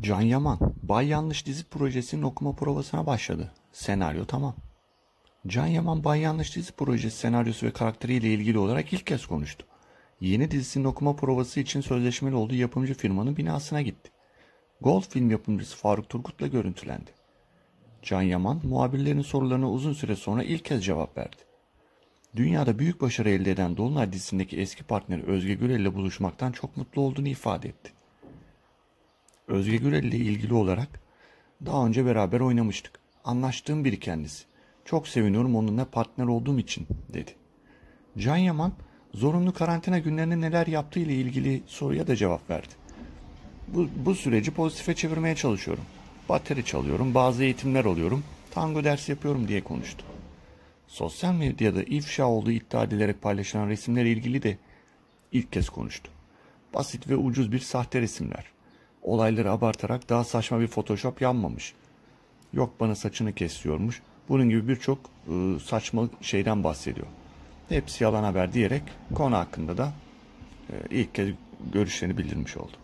Can Yaman, Bay Yanlış dizi projesinin okuma provasına başladı. Senaryo tamam. Can Yaman, Bay Yanlış dizi projesi senaryosu ve karakteriyle ilgili olarak ilk kez konuştu. Yeni dizisinin okuma provası için sözleşmeli olduğu yapımcı firmanın binasına gitti. Gold film yapımcısı Faruk Turgut'la görüntülendi. Can Yaman, muhabirlerin sorularına uzun süre sonra ilk kez cevap verdi. Dünyada büyük başarı elde eden Dolunay dizisindeki eski partneri Özge Gürel ile buluşmaktan çok mutlu olduğunu ifade etti. Özge Gürel ile ilgili olarak daha önce beraber oynamıştık. Anlaştığım biri kendisi. Çok seviniyorum onunla partner olduğum için dedi. Can Yaman zorunlu karantina günlerinde neler yaptığı ile ilgili soruya da cevap verdi. Bu, bu süreci pozitife çevirmeye çalışıyorum. Bateri çalıyorum, bazı eğitimler alıyorum, tango dersi yapıyorum diye konuştu. Sosyal medyada ifşa olduğu iddia edilerek paylaşılan resimler ilgili de ilk kez konuştu. Basit ve ucuz bir sahte resimler olayları abartarak daha saçma bir photoshop yanmamış. Yok bana saçını kesiyormuş. Bunun gibi birçok e, ıı, saçma şeyden bahsediyor. Hepsi yalan haber diyerek konu hakkında da ıı, ilk kez görüşlerini bildirmiş oldu.